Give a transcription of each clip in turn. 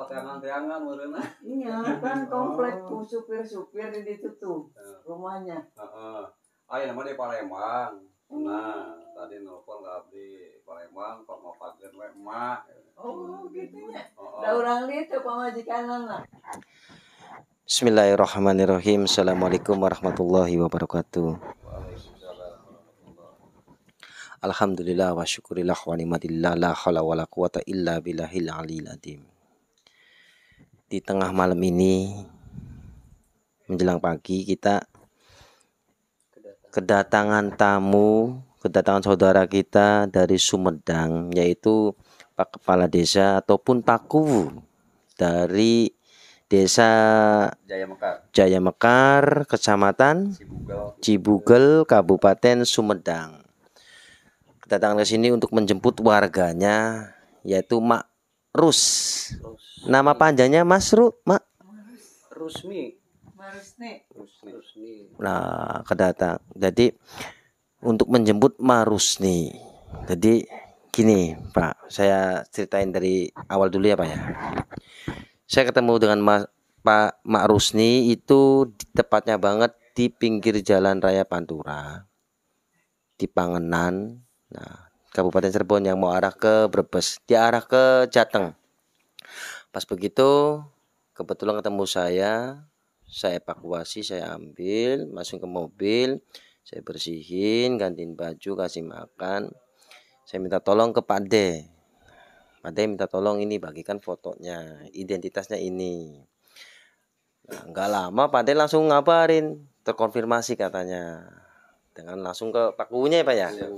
kontrakan-kontrakan ah. Iya, kan oh. komplek oh. supir-supir di situ tuh rumahnya. Heeh. Ah, ya namanya di Palembang. Hmm. Nah, tadi nelfon nggak Abdi Palembang, Pak mau pager we emak. Oh, gitu ya. Oh, orang lihat, urang lieu teu Bismillahirrahmanirrahim. Assalamualaikum warahmatullahi wabarakatuh. Alhamdulillah wa syukurillah wa nimadillah la hawla wa la quwata illa billahil alil adim di tengah malam ini menjelang pagi kita kedatangan tamu, kedatangan saudara kita dari Sumedang yaitu Pak Kepala Desa ataupun Pak Kuhu dari Desa Jaya Mekar, Jaya Mekar Kecamatan Cibugel, Kabupaten Sumedang. Kedatangan ke sini untuk menjemput warganya yaitu Mak Rus. Nama panjangnya Mas Ru, Mak. Rusmi. Marusni. Rusni. Nah, kedatang. Jadi untuk menjemput Marusni. Jadi gini, Pak, saya ceritain dari awal dulu ya, Pak ya. Saya ketemu dengan Mas Pak Rusni itu tepatnya banget di pinggir jalan raya Pantura di Pangenan. Nah, Kabupaten Cirebon yang mau arah ke Brebes dia arah ke Jateng pas begitu kebetulan ketemu saya saya evakuasi saya ambil masuk ke mobil saya bersihin gantiin baju kasih makan saya minta tolong ke Pak D Pak D minta tolong ini bagikan fotonya identitasnya ini Nah, enggak lama Pak D langsung ngabarin terkonfirmasi katanya dengan langsung ke Pak ya Pak ya. Iya, iya.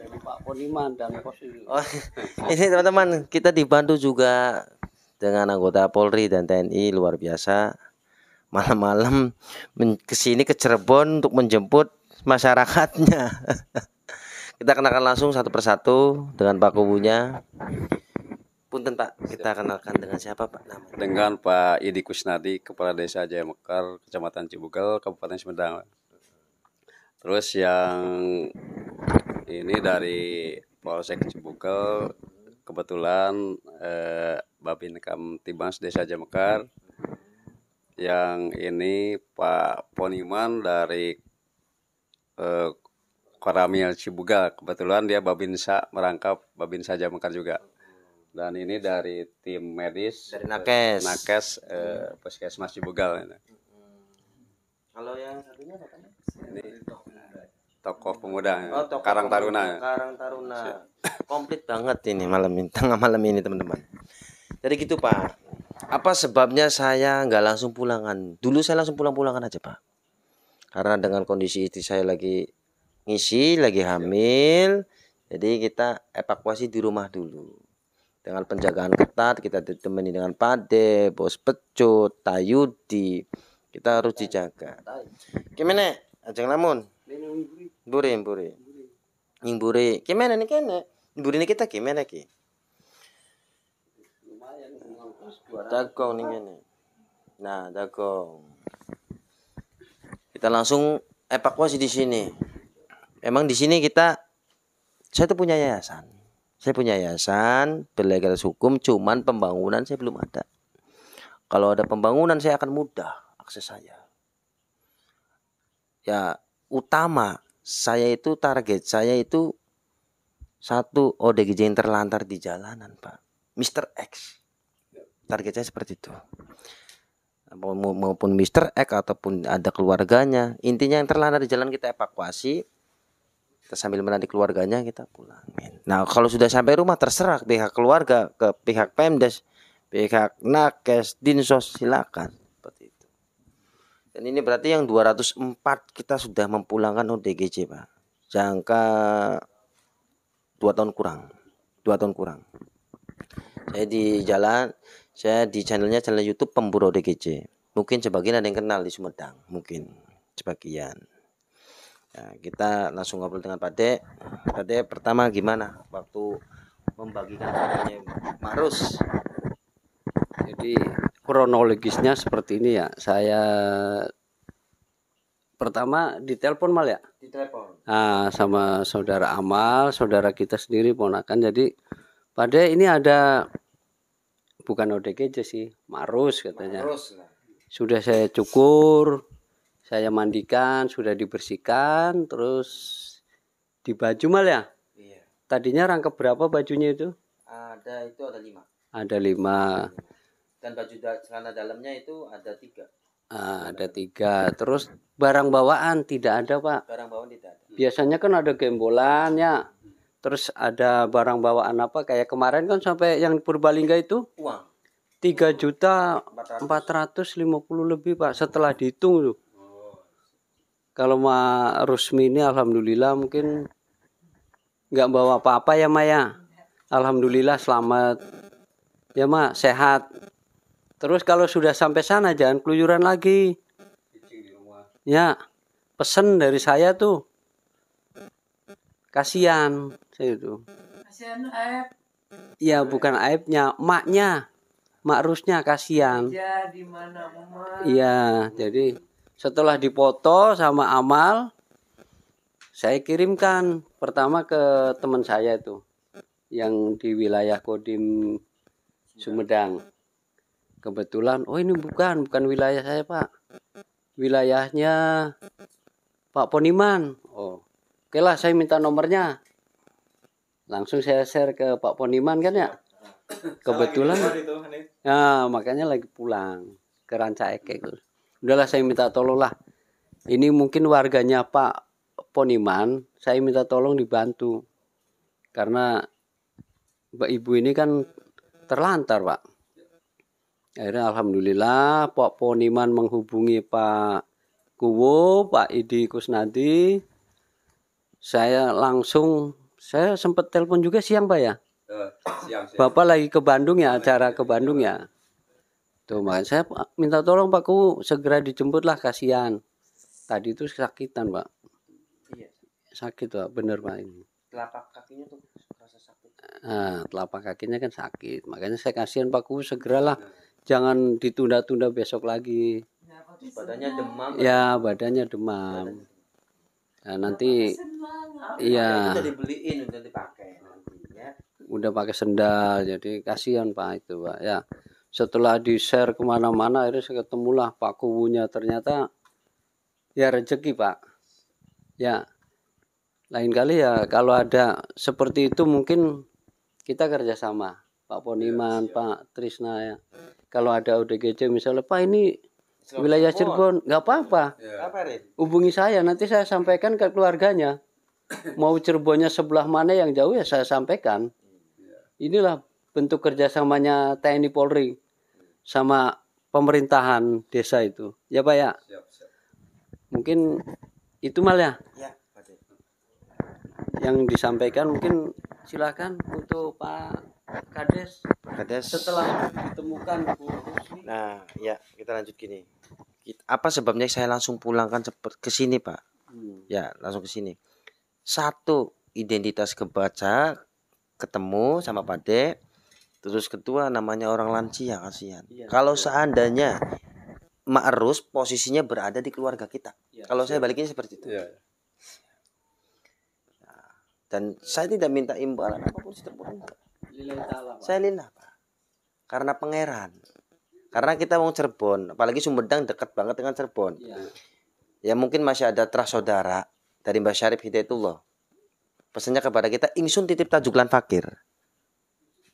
Pak Poniman dan Pos ini. Oh, ini teman-teman kita dibantu juga dengan anggota Polri dan TNI luar biasa malam-malam kesini ke Cirebon untuk menjemput masyarakatnya. kita kenalkan langsung satu persatu dengan Pak Kubunya. Punten Pak, kita kenalkan dengan siapa Pak namanya? Dengan Pak Idi Kusnadi, Kepala Desa Jaya Mekar, Kecamatan Cibugel, Kabupaten Sumedang. Terus yang ini dari Polsek Cibukel kebetulan eh, Kam Timas Desa Jemekar, yang ini Pak Poniman dari eh, Koramil Cibuga kebetulan dia Babinsa merangkap Babinsa Jemekar juga dan ini dari tim medis dari Nakes Nakes eh, Puskesmas Cibugal ini. Kalau yang satunya apa ini tokoh pemuda oh, tokoh Karang pemuda. Taruna Karang Taruna iya. komplit banget ini malam ini tengah malam ini teman-teman jadi gitu pak apa sebabnya saya nggak langsung pulangan dulu saya langsung pulang-pulangan aja pak karena dengan kondisi istri saya lagi ngisi lagi iya. hamil jadi kita evakuasi di rumah dulu dengan penjagaan ketat kita ditemani dengan Pade Bos Pecut Tayudi kita harus dijaga iya. gimana Ajeng Lamun Buri, buri. Ing buri. Gimana nih kene? Buri nih kita gimana ki? Dagong nih kene. Nah, dagong. Kita langsung evakuasi di sini. Emang di sini kita saya tuh punya yayasan. Saya punya yayasan berlegal hukum cuman pembangunan saya belum ada. Kalau ada pembangunan saya akan mudah akses saya. Ya, utama saya itu target saya itu satu ODGJ oh, yang terlantar di jalanan pak Mr. X target saya seperti itu maupun Mr. X ataupun ada keluarganya intinya yang terlantar di jalan kita evakuasi kita sambil menanti keluarganya kita pulang nah kalau sudah sampai rumah terserah pihak keluarga ke pihak Pemdes pihak Nakes Dinsos silakan dan ini berarti yang 204 kita sudah mempulangkan ODGJ, Pak. Jangka 2 tahun kurang. 2 tahun kurang. Saya di jalan, saya di channelnya channel YouTube pemburu ODGJ. Mungkin sebagian ada yang kenal di Sumedang, mungkin sebagian. Ya, kita langsung ngobrol dengan Pak Dek Pak Dek pertama gimana waktu membagikan videonya Marus jadi kronologisnya seperti ini ya. Saya pertama ditelepon mal ya. Ditelepon. Nah, sama saudara Amal, saudara kita sendiri ponakan. Jadi pada ini ada bukan ODGJ sih, marus katanya. Marus nah. Sudah saya cukur, saya mandikan, sudah dibersihkan, terus di baju mal ya. Iya. Tadinya rangkap berapa bajunya itu? Ada itu ada lima. Ada lima. Ada lima dan baju da celana dalamnya itu ada tiga ah, ada tiga terus barang bawaan tidak ada pak barang bawaan tidak ada hmm. biasanya kan ada gembolan ya. terus ada barang bawaan apa kayak kemarin kan sampai yang Purbalingga itu uang tiga juta empat ratus lima puluh lebih pak setelah dihitung tuh oh. kalau ma Rusmi ini alhamdulillah mungkin nggak bawa apa-apa ya Maya alhamdulillah selamat ya Ma sehat Terus kalau sudah sampai sana jangan keluyuran lagi. Ya, pesen dari saya tuh kasihan saya itu. Kasihan aib. Ya bukan aibnya, maknya. Mak rusnya kasihan. Iya, Iya, jadi setelah dipoto sama Amal saya kirimkan pertama ke teman saya itu yang di wilayah Kodim Sumedang kebetulan oh ini bukan bukan wilayah saya pak wilayahnya Pak Poniman oh oke lah saya minta nomornya langsung saya share ke Pak Poniman kan ya kebetulan nah makanya lagi pulang ke Ranca Ekek udahlah saya minta tolong lah ini mungkin warganya Pak Poniman saya minta tolong dibantu karena Mbak Ibu ini kan terlantar Pak akhirnya alhamdulillah Pak Poniman menghubungi Pak Kuwo Pak Idi Kusnadi saya langsung saya sempat telepon juga siang Pak ya uh, siang, siang. Bapak lagi ke Bandung ya acara ke Bandung ya tuh makanya saya minta tolong Pak Kuwo segera dijemputlah kasihan tadi itu sakitan Pak iya. sakit Pak Benar, Pak ini telapak kakinya tuh rasa sakit nah, telapak kakinya kan sakit makanya saya kasihan Pak Kuwo segeralah Benar. Iya jangan ditunda-tunda besok lagi ya, badannya kan demam ya badannya demam nah nanti iya udah dibeliin udah dipakai udah pakai sendal jadi kasihan pak itu pak ya setelah di share kemana-mana akhirnya ketemulah pak kubunya ternyata ya rezeki pak ya lain kali ya kalau ada seperti itu mungkin kita kerjasama Pak Poniman ya, Pak Trisna ya kalau ada ODGJ misalnya Pak ini Selamat wilayah Cirebon nggak apa-apa ya. hubungi saya nanti saya sampaikan ke keluarganya mau Cirebonnya sebelah mana yang jauh ya saya sampaikan iya. inilah bentuk kerjasamanya TNI Polri sama pemerintahan desa itu ya Pak ya mungkin itu mal ya, ya yang disampaikan mungkin silakan untuk Pak kades kades setelah ditemukan Bu nah ya kita lanjut gini apa sebabnya saya langsung pulangkan ke sini Pak hmm. ya langsung ke sini satu identitas kebaca ketemu sama Pak Pade terus ketua namanya orang lansia kasihan iya, kalau betul. seandainya Ma'rus posisinya berada di keluarga kita ya, kalau saya baliknya seperti itu ya dan saya tidak minta imbalan apapun secara enggak saya Selin Pak, Karena pangeran. Karena kita mau Cirebon, apalagi Sumedang dekat banget dengan Cirebon. Ya, ya mungkin masih ada terah saudara dari Mbah Syarif Hidayatullah. Pesannya kepada kita, ingsun titip tajuklan fakir.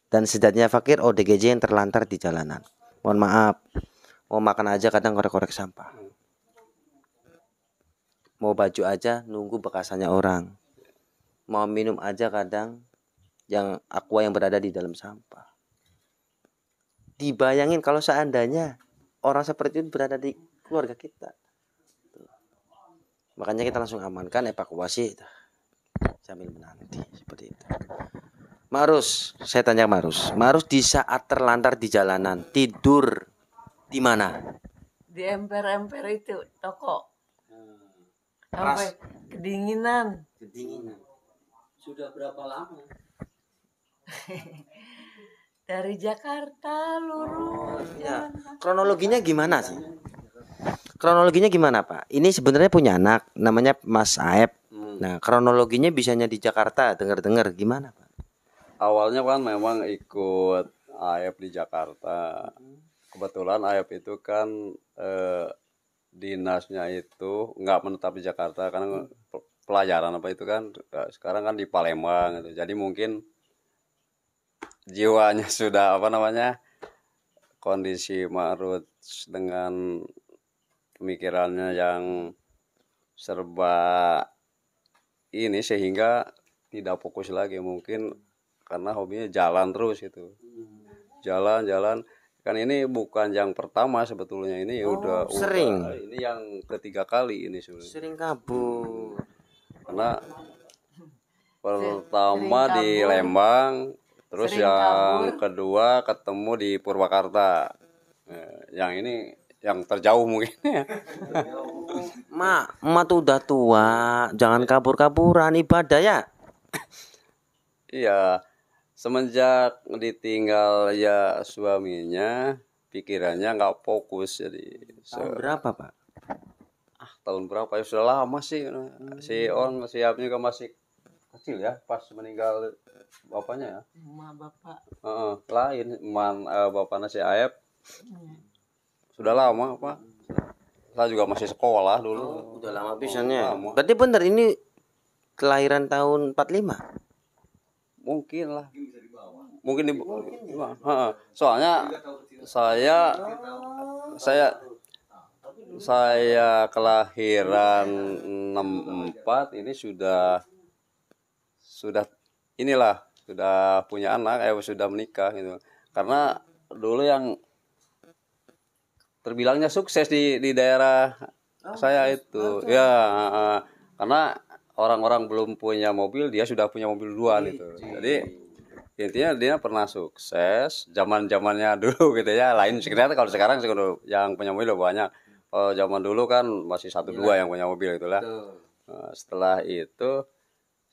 Dan sejatinya fakir ODGJ yang terlantar di jalanan. Mohon maaf, mau makan aja kadang korek-korek sampah. Mau baju aja nunggu bekasannya orang. Mau minum aja kadang yang aqua yang berada di dalam sampah. Dibayangin kalau seandainya orang seperti itu berada di keluarga kita. Makanya kita langsung amankan evakuasi itu. sambil menanti seperti itu. Marus, saya tanya Marus. Marus di saat terlantar di jalanan tidur di mana? Di emper-emper itu toko. Hmm. Sampai kedinginan. Kedinginan. Sudah berapa lama? dari Jakarta lurus ya. kronologinya gimana sih kronologinya gimana pak ini sebenarnya punya anak namanya Mas Aep hmm. nah kronologinya bisanya di Jakarta dengar-dengar gimana pak awalnya kan memang ikut Aep di Jakarta kebetulan Aep itu kan eh, dinasnya itu nggak menetap di Jakarta karena hmm. pelajaran apa itu kan sekarang kan di Palembang gitu jadi mungkin jiwanya sudah apa namanya kondisi marut dengan pemikirannya yang serba ini sehingga tidak fokus lagi mungkin karena hobinya jalan terus itu jalan-jalan kan ini bukan yang pertama sebetulnya ini ya oh, udah sering udah, ini yang ketiga kali ini sebenarnya sering kabur karena pertama di Lembang Terus Sering yang kabur. kedua ketemu di Purwakarta. Eh, yang ini yang terjauh mungkin ya. Mak, mak tuh udah tua, jangan kabur-kaburan ibadah ya. iya, semenjak ditinggal ya suaminya, pikirannya nggak fokus jadi. Tahun berapa pak? Ah, tahun berapa ya sudah lama sih. Hmm. Si On siapnya juga kan masih kecil ya, pas meninggal bapaknya ya ma bapak uh, lain man uh, eh, bapaknya si Aep hmm. sudah lama pak saya juga masih sekolah dulu oh, udah lama pisannya oh, berarti bener ini kelahiran tahun 45 mungkin lah mungkin di mungkin soalnya saya saya saya kelahiran 64 ini sudah sudah inilah sudah punya anak eh sudah menikah gitu karena dulu yang terbilangnya sukses di di daerah oh, saya itu betul. ya karena orang-orang belum punya mobil dia sudah punya mobil dua. gitu iya. jadi intinya dia pernah sukses zaman zamannya dulu gitu ya lain sekitar kalau sekarang sih yang punya mobil banyak kalau zaman dulu kan masih satu dua iya. yang punya mobil itulah uh, nah, setelah itu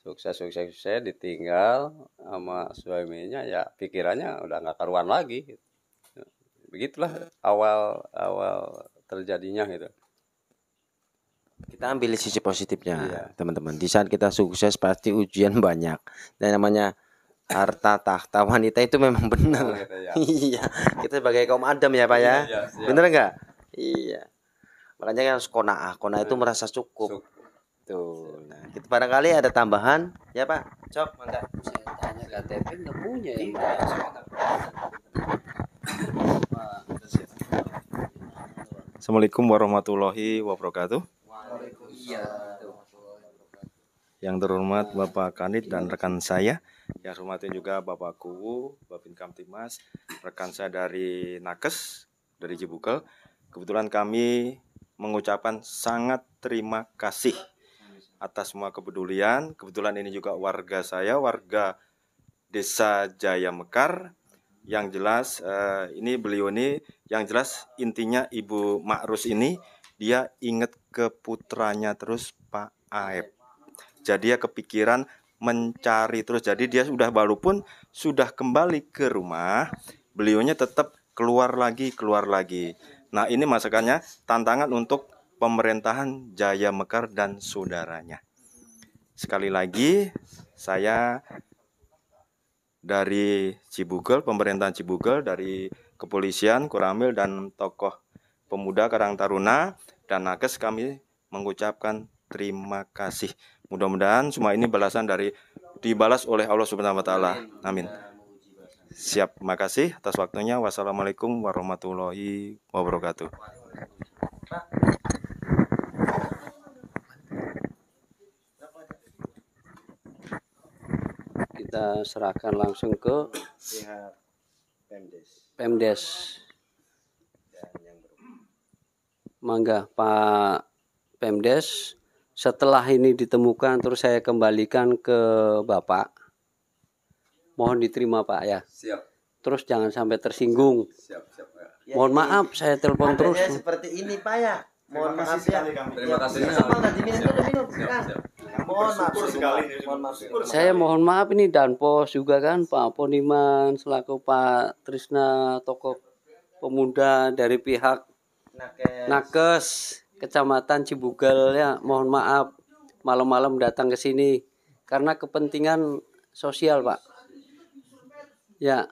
sukses sukses sukses ditinggal sama suaminya ya pikirannya udah nggak karuan lagi begitulah awal awal terjadinya gitu kita ambil sisi positifnya teman iya. teman-teman di saat kita sukses pasti ujian banyak dan namanya harta tahta wanita itu memang benar ya. iya kita sebagai kaum adam ya pak ya iya, iya. bener nggak iya makanya kan harus kona ah kona itu merasa cukup, cukup Betul. Gitu. Nah, kita gitu. barangkali ada tambahan ya Pak. Cok, mangga. Saya tanya KTP nggak punya ya? Assalamualaikum warahmatullahi wabarakatuh. Yang terhormat Bapak Kanit dan rekan saya, yang terhormat juga Bapak Kuwu, Bapak Kamtimas, rekan saya dari Nakes, dari Cibukel. Kebetulan kami mengucapkan sangat terima kasih atas semua kepedulian. Kebetulan ini juga warga saya, warga Desa Jaya Mekar. Yang jelas eh, ini beliau ini yang jelas intinya Ibu Makrus ini dia ingat ke putranya terus Pak Aep. Jadi dia kepikiran mencari terus. Jadi dia sudah baru pun sudah kembali ke rumah, beliaunya tetap keluar lagi, keluar lagi. Nah, ini masakannya tantangan untuk pemerintahan Jaya Mekar dan saudaranya. Sekali lagi, saya dari Cibugel, pemerintahan Cibugel, dari kepolisian, Kuramil, dan tokoh pemuda Karang Taruna, dan Nakes kami mengucapkan terima kasih. Mudah-mudahan semua ini balasan dari dibalas oleh Allah Subhanahu wa taala. Amin. Siap, makasih atas waktunya. Wassalamualaikum warahmatullahi wabarakatuh kita serahkan langsung ke pihak Pemdes. Pemdes. Mangga Pak Pemdes, setelah ini ditemukan terus saya kembalikan ke Bapak. Mohon diterima Pak ya. Siap. Terus jangan sampai tersinggung. Siap, siap, ya. Mohon ya, maaf saya telepon terus. Seperti ini Pak ya. Mohon maaf ya. Terima kasih. Mohon maaf. sekali. Mohon Saya mohon maaf ini dan pos juga kan Pak Poniman selaku Pak Trisna tokoh pemuda dari pihak Nakes, Nakes Kecamatan Cibugal ya. Mohon maaf malam-malam datang ke sini karena kepentingan sosial, Pak. Ya.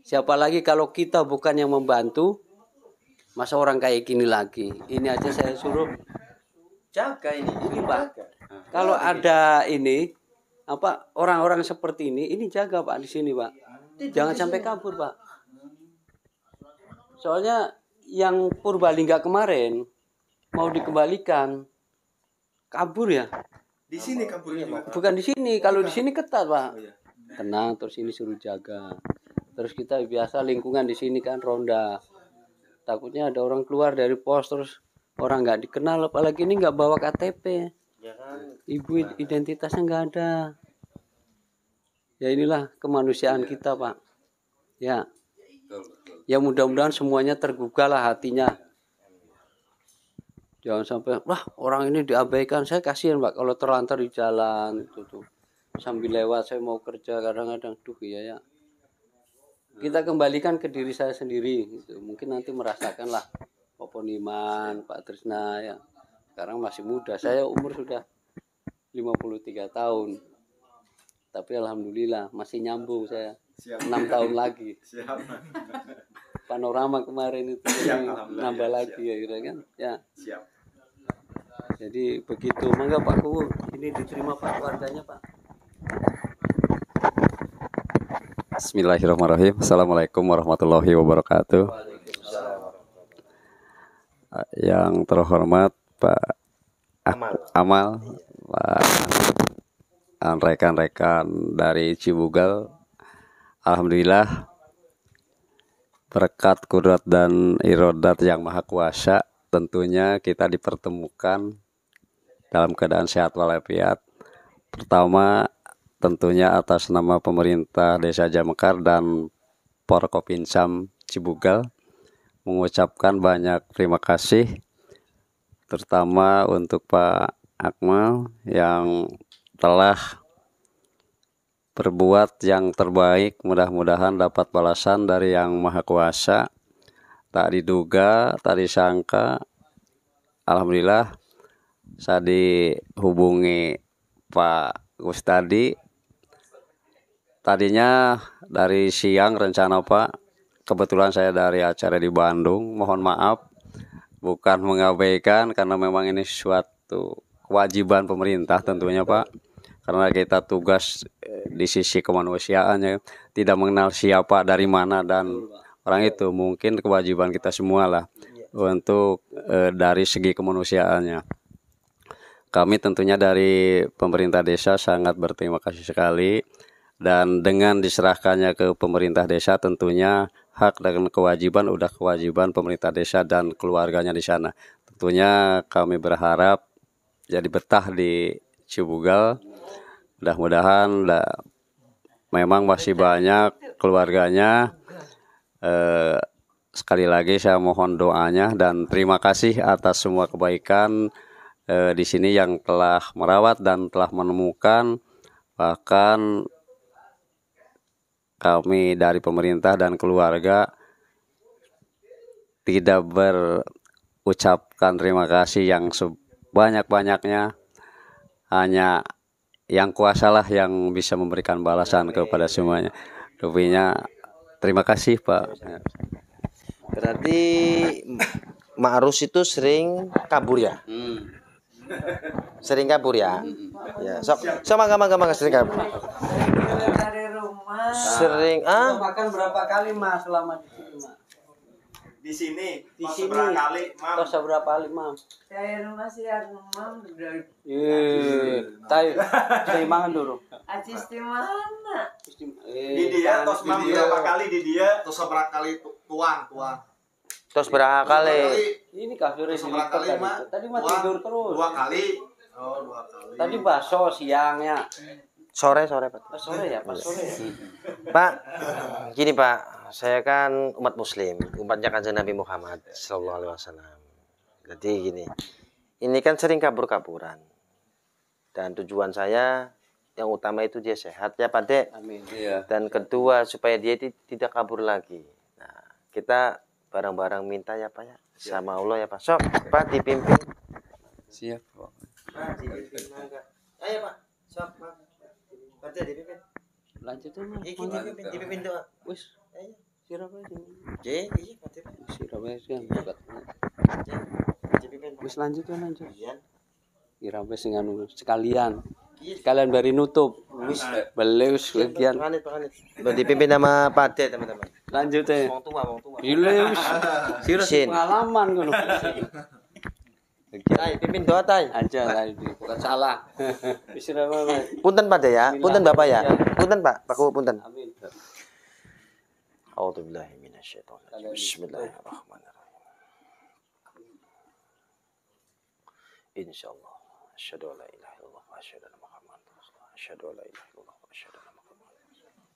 Siapa lagi kalau kita bukan yang membantu, masa orang kayak gini lagi ini aja saya suruh jaga ini ini pak kalau ada ini apa orang-orang seperti ini ini jaga pak di sini pak jangan sampai kabur pak soalnya yang Purbalingga kemarin mau dikembalikan kabur ya di sini kaburnya pak bukan di sini kalau di sini ketat pak oh, iya. tenang terus ini suruh jaga terus kita biasa lingkungan di sini kan ronda takutnya ada orang keluar dari pos terus orang nggak dikenal apalagi ini nggak bawa KTP ya kan? ibu identitasnya nggak ada ya inilah kemanusiaan ya. kita pak ya ya mudah-mudahan semuanya tergugah lah hatinya jangan sampai wah orang ini diabaikan saya kasihan pak kalau terlantar di jalan itu tuh sambil lewat saya mau kerja kadang-kadang tuh, iya, ya ya kita kembalikan ke diri saya sendiri gitu. mungkin nanti merasakanlah Pak Poniman Pak Trisna ya. sekarang masih muda saya umur sudah 53 tahun tapi alhamdulillah masih nyambung saya Siap. 6 tahun lagi Siap. panorama kemarin itu Siap, nambah Siap. lagi Siap. ya kira kan ya Siap. jadi begitu mangga Pak Kuhu ini diterima Pak keluarganya Pak Bismillahirrahmanirrahim. Assalamualaikum warahmatullahi wabarakatuh. Yang terhormat Pak Amal, Pak rekan-rekan dari Cibugal. Alhamdulillah berkat kudrat dan irodat yang maha kuasa tentunya kita dipertemukan dalam keadaan sehat walafiat. Pertama tentunya atas nama pemerintah Desa Jamekar dan Porkopinsam Cibugal mengucapkan banyak terima kasih terutama untuk Pak Akmal yang telah berbuat yang terbaik mudah-mudahan dapat balasan dari yang maha kuasa tak diduga tak disangka Alhamdulillah saya dihubungi Pak Gustadi Tadinya dari siang rencana Pak, kebetulan saya dari acara di Bandung, mohon maaf bukan mengabaikan karena memang ini suatu kewajiban pemerintah tentunya Pak. Karena kita tugas eh, di sisi kemanusiaannya tidak mengenal siapa dari mana dan orang itu mungkin kewajiban kita semua lah untuk eh, dari segi kemanusiaannya. Kami tentunya dari pemerintah desa sangat berterima kasih sekali dan dengan diserahkannya ke pemerintah desa tentunya hak dan kewajiban udah kewajiban pemerintah desa dan keluarganya di sana. Tentunya kami berharap jadi betah di Cibugal. Mudah-mudahan memang masih banyak keluarganya. Eh, sekali lagi saya mohon doanya dan terima kasih atas semua kebaikan eh, di sini yang telah merawat dan telah menemukan bahkan kami dari pemerintah dan keluarga tidak berucapkan terima kasih yang sebanyak-banyaknya hanya yang kuasalah yang bisa memberikan balasan kepada semuanya lebihnya terima kasih Pak berarti Ma'rus itu sering kabur ya hmm. sering kabur ya, hmm. ya. sok so, mangga mangga sering kabur mas sering ah makan berapa kali mas selama di sini mas di sini di sini berapa kali mas? tos berapa kali mas? saya masih aku mam dari eh iya, tayo saya makan dulu Aci di di dia eh, tos mam berapa kali di dia tos berapa kali tuang tuang tos berapa kali ini kafir ini kali tadi mah tidur terus dua kali oh dua kali tadi baso siangnya sore sore pak oh, sore ya pak sore ya. Hmm. pak gini pak saya kan umat muslim umatnya kan Nabi Muhammad Shallallahu Alaihi Wasallam jadi gini ini kan sering kabur kaburan dan tujuan saya yang utama itu dia sehat ya Pak Dek. Amin. Iya. Dan kedua supaya dia tidak kabur lagi. Nah, kita barang-barang minta ya Pak ya. Sama Allah ya Pak. Sok, Pak dipimpin. Siap, Pak. Ayo Pak. Sok, Pak. Kerja di pimpin. Lanjut tuh mah Iki iya, dipimpin, dipimpin doa. Wis. Ayo. Iya. Sirap aja. Jeh, iya mati. Iya, Sirap aja angkat. Wis lanjut tuh ya, lanjut. Iya. Sirap aja sing sekalian. Sekalian baru nutup. Wis beli wis bagian. Lo dipimpin sama Pak teman-teman. Lanjut ya. Wong tua, wong tua. Gile wis. Sirap pengalaman kan Tai, pimpin doa tai. Aja tai. Bukan salah. punten Pak ya, punten Bapak ya. Iya. Punten Pak, Pak punten. Amin. A'udzubillahi minasyaitonirrajim. Bismillahirrahmanirrahim. Insyaallah. Asyhadu an la ilaha illallah wa asyhadu anna Muhammadar rasulullah. Asyhadu an la ilaha illallah wa asyhadu anna Muhammadar rasulullah.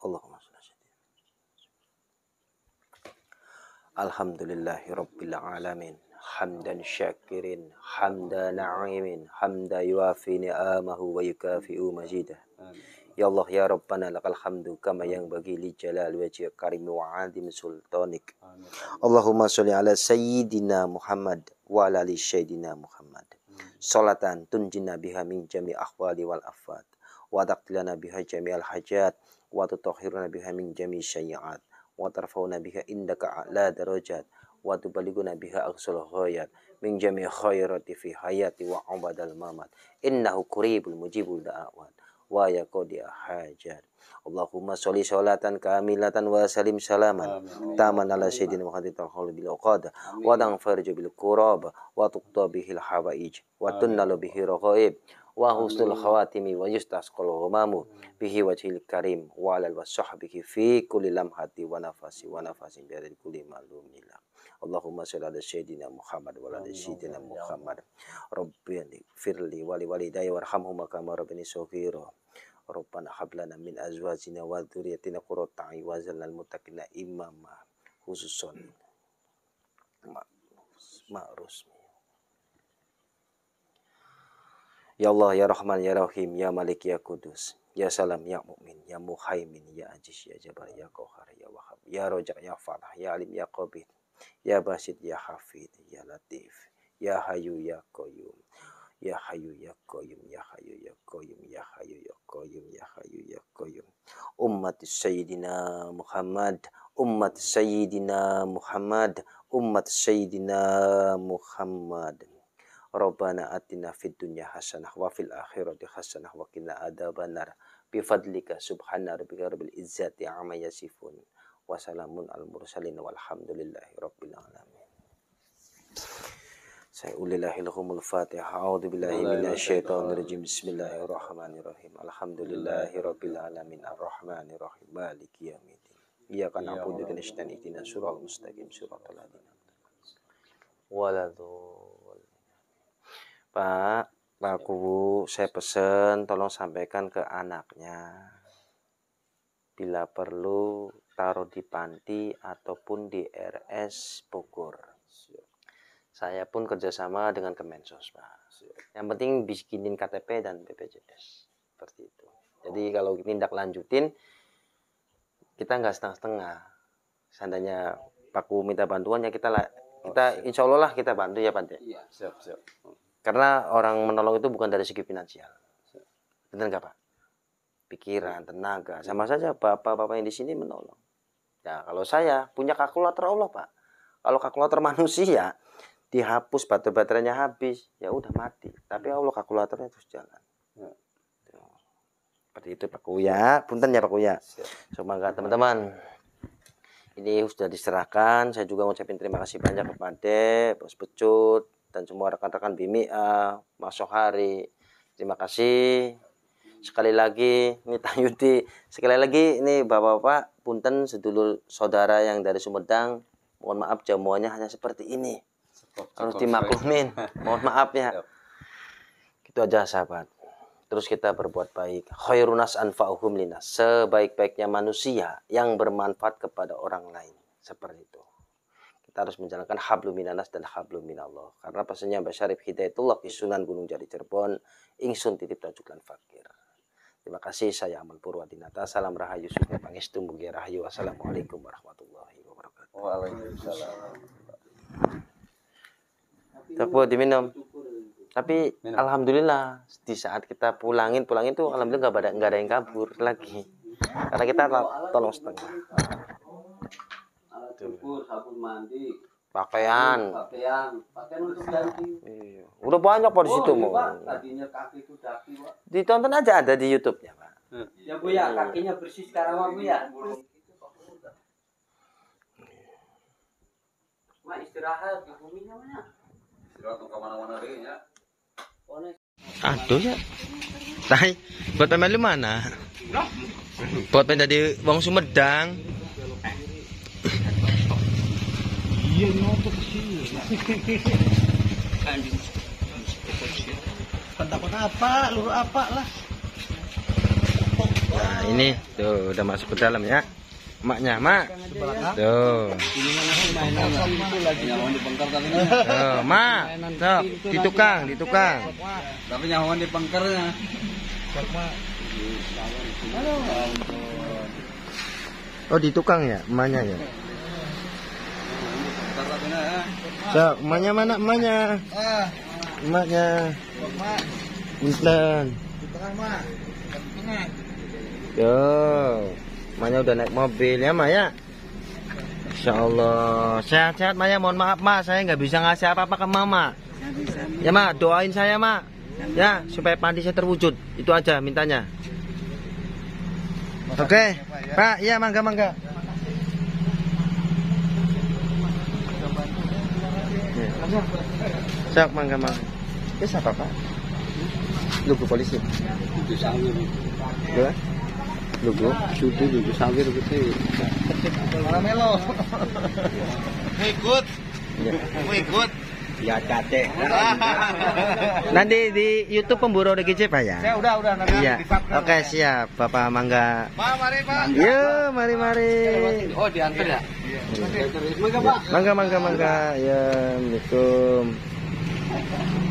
Allahumma Alhamdulillahirabbil alamin hamdan syakirin hamda na'imin hamda yuafi ni'amahu wa yukafi'u majidah Ya Allah ya Rabbana lakal hamdu kama yang bagi li jalal wajhi karim wa azim sultanik Allahumma sholli ala sayyidina Muhammad wa ala ali sayyidina Muhammad Salatan tunjina biha min jami ahwali wal afat wa taqtilana biha jami al hajat wa tutahhirna biha min jami syai'at wa tarfauna biha indaka a'la darajat wa tubaliguna biha aghsal ghayat min jami khairati fi hayati wa ubadal mamat innahu qaribul mujibul da'awat wa yaqdi hajat Allahumma sholli sholatan kamilatan wa salim salaman taman ala sayyidina Muhammadin tahul bil uqad wa farj bil qurab wa tuqta bihil hawaij wa tunnalu bihi raqaib wa husnul khawatimi wa yustasqal ghumamu bihi wajhil karim wa alal wa sahbihi fi kulli lamhati wa nafasi wa nafasin bi adil kulli Allahumma shalli ala sayyidina Muhammad wa ala sayyidina Muhammad Rabbi firli wa li walidayya warhamhuma kama rabbani shaghira Rabbana hab lana min azwajina wa dhurriyyatina qurrata a'yun waj'alna lil muttaqina imama khususon ma'rus ma Ya Allah, Ya Rahman, Ya Rahim, Ya Malik, Ya Kudus, Ya Salam, Ya Mukmin, Ya Muhaimin, Ya Aziz, Ya Jabar, Ya Qohar Ya Wahab, Ya Rojak, Ya Farah, Ya Alim, Ya Qabid, Ya Basid, Ya Hafid, Ya Latif, Ya Hayu, Ya Koyum Ya Hayu, Ya Koyum Ya Hayu, Ya Koyum Ya Hayu, Ya Koyum Ya Hayu, Ya Koyum Ummat Sayyidina Muhammad, Ummat Sayyidina Muhammad, Ummat Sayyidina Muhammad. Rabbana atina fid dunya hasanah wa fil akhirati hasanah wa qina adzabannar. Bi fadlika subhana rabbika rabbil izzati amma yasifun. Wassalamun al mursalin walhamdulillahi rabbil alamin. Saya ulilahil humul fatihah. A'udzu billahi minasyaitonir rajim. Bismillahirrahmanirrahim. Alhamdulillahi rabbil alamin arrahmanirrahim. Maliki yaumiddin. Iyyaka ya na'budu wa iyyaka nasta'in. Ihdinash shiratal mustaqim surah ladzina an'amta 'alaihim. Pak Pak Kubu saya pesen tolong sampaikan ke anaknya. Bila perlu taruh di panti ataupun di RS Bogor. Saya pun kerjasama dengan Kemensos, Pak. Yang penting bikinin KTP dan BPJS. Seperti itu. Jadi oh. kalau tindak lanjutin, kita nggak setengah-setengah. Seandainya Pak Paku minta bantuan ya kita oh, kita insya Allah lah kita bantu ya Pak. Iya, siap, siap. Karena orang menolong itu bukan dari segi finansial. Benar nggak Pak? Pikiran, tenaga, sama saja bapak-bapak yang di sini menolong. Ya, kalau saya punya kalkulator Allah Pak. Kalau kalkulator manusia dihapus baterai-baterainya habis, ya udah mati. Tapi Allah kalkulatornya terus jalan. Ya. Seperti itu Pak Kuya. Punten ya Pak Kuya. Semoga teman-teman ini sudah diserahkan. Saya juga ucapin terima kasih banyak kepada Bos Pecut, dan semua rekan-rekan Bimia, eh, Mas Sohari. Terima kasih. Sekali lagi, ini Yudi Sekali lagi, ini Bapak-Bapak, punten sedulur saudara yang dari Sumedang. Mohon maaf jamuannya hanya seperti ini. Harus dimaklumin. Mohon maaf ya. Itu aja sahabat. Terus kita berbuat baik. Khairunas anfa'uhum linas. Sebaik-baiknya manusia yang bermanfaat kepada orang lain. Seperti itu kita harus menjalankan hablu minanas dan hablu minallah. Karena pasalnya Mbak Syarif Hidayatullah di Sunan Gunung Jari Cirebon, ingsun titip tajukan fakir. Terima kasih, saya Amal Purwadinata. Salam Rahayu Suka Pangestu mugi Rahayu. Wassalamualaikum warahmatullahi wabarakatuh. Waalaikumsalam. Tapi diminum. Tapi Minum. alhamdulillah di saat kita pulangin pulangin tuh alhamdulillah nggak ada nggak ada yang kabur lagi. Karena kita tolong setengah cukur, sabun mandi, pakaian. Pakaian, pakaian untuk ganti. Iya. Udah banyak pak di oh, situ mau. Iya, tadinya kaki itu daki pak. Ditonton aja ada di youtube ya pak. Ya bu ya, iya. kakinya bersih sekarang pak bu ya. Ma istirahat, bumi mana? Ya. Istirahat ke mana-mana deh ya. Aduh ya. Tai, buat pemain lu mana? Buat pemain tadi Wong Sumedang. Iya nyoto kecil. Kandung. Pendapat apa? Luruh apa lah? Nah ini tuh udah masuk ke dalam ya. Maknya mak. Tuh. Tuh, mak. Tuh, di tukang, di tukang. Tapi nyawon di pengkernya. Oh, di tukang ya, emaknya ya. Sok, emaknya mana emaknya? Ah. Emaknya. Bintang. Yo. Emaknya udah naik mobil ya, Mak ya. Insya Allah sehat-sehat Maya mohon maaf Mak saya nggak bisa ngasih apa-apa ke Mama ya Mak doain saya Mak ya supaya panti saya terwujud itu aja mintanya oke okay. Ya, ya. Pak iya mangga mangga Sok mangga mangga. Ya, Ini siapa pak? Lugu polisi. Lugu sawir. Gua. Lugu cuti lugu sawir gitu. Melo. Ikut. Ya. Ikut. Ya cate. nanti di YouTube pemburu DGC Pak ya? Saya udah udah nanti iya. Oke, okay, siap Bapak Mangga. Ma, mari Pak. Yo, mari mari. Oh, diantar ya. Iya. Mangga Pak. Mangga mangga mangga. Ya, Assalamualaikum.